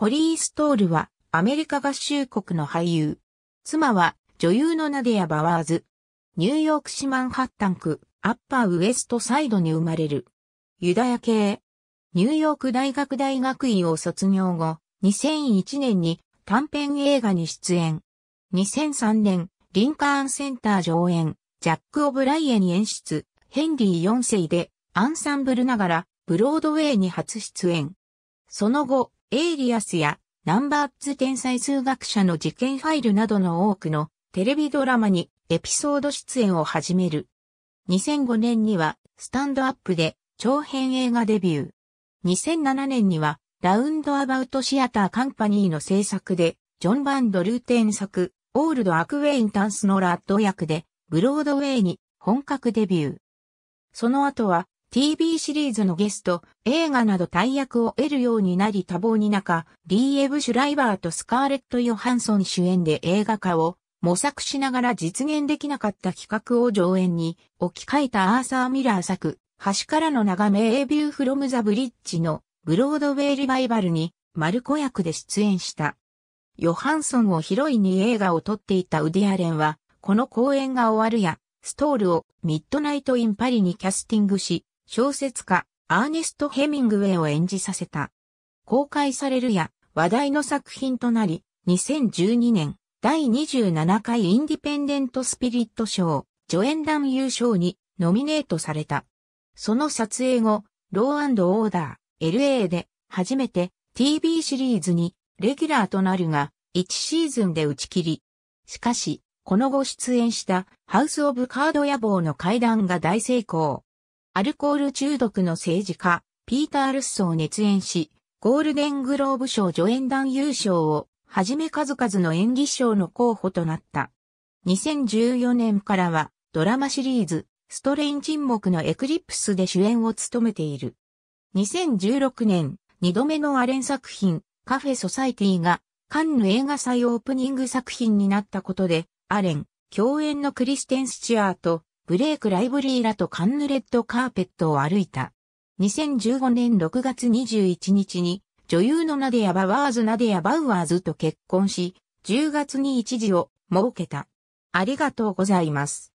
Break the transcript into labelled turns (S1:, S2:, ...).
S1: コリー・ストールはアメリカ合衆国の俳優。妻は女優のナディア・バワーズ。ニューヨーク市マンハッタン区アッパーウエストサイドに生まれる。ユダヤ系。ニューヨーク大学大学院を卒業後、2001年に短編映画に出演。2003年、リンカーンセンター上演、ジャック・オブライエン演出、ヘンリー4世で、アンサンブルながら、ブロードウェイに初出演。その後、エイリアスやナンバーズ天才数学者の事件ファイルなどの多くのテレビドラマにエピソード出演を始める。2005年にはスタンドアップで長編映画デビュー。2007年にはラウンドアバウトシアターカンパニーの制作でジョン・バンドルーテン作オールド・アクウェイン・タンスのラッド役でブロードウェイに本格デビュー。その後は TV シリーズのゲスト、映画など大役を得るようになり多忙に中、リーエブ・シュライバーとスカーレット・ヨハンソン主演で映画化を模索しながら実現できなかった企画を上演に置き換えたアーサー・ミラー作、橋からの眺め A View from the Bridge のブロードウェイリバイバルにマルコ役で出演した。ヨハンソンをヒロインに映画を撮っていたウディアレンは、この公演が終わるや、ストールをミッドナイト・イン・パリにキャスティングし、小説家、アーネスト・ヘミングウェイを演じさせた。公開されるや話題の作品となり、2012年第27回インディペンデント・スピリット賞、助演団優勝にノミネートされた。その撮影後、ローオーダー、LA で初めて TV シリーズにレギュラーとなるが、1シーズンで打ち切り。しかし、この後出演したハウス・オブ・カード野望の階段が大成功。アルコール中毒の政治家、ピーター・ルッソを熱演し、ゴールデングローブ賞助演団優勝を、はじめ数々の演技賞の候補となった。2014年からは、ドラマシリーズ、ストレイン沈黙のエクリプスで主演を務めている。2016年、2度目のアレン作品、カフェソサイティが、カンヌ映画祭オープニング作品になったことで、アレン、共演のクリステン・スチュアート、ブレイク・ライブリーラとカンヌレッドカーペットを歩いた。2015年6月21日に女優のナデやバワーズ・ナディア・バウワーズと結婚し、10月に一時を設けた。ありがとうございます。